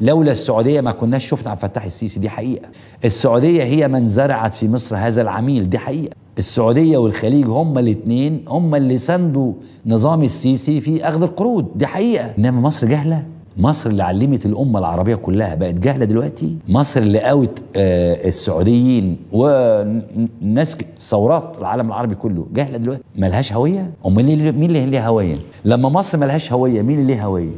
لولا السعودية ما كناش شفنا عبد الفتاح السيسي دي حقيقة السعودية هي من زرعت في مصر هذا العميل دي حقيقة السعودية والخليج هما الاثنين هما اللي ساندوا نظام السيسي في أخذ القروض دي حقيقة إنما مصر جهلة مصر اللي علمت الأمة العربية كلها بقت جاهلة دلوقتي مصر اللي قاوت آه السعوديين وناس ثورات العالم العربي كله جاهلة دلوقتي ملهاش هوية أمال مين اللي ليه هوية لما مصر ملهاش هوية مين اللي ليه هوية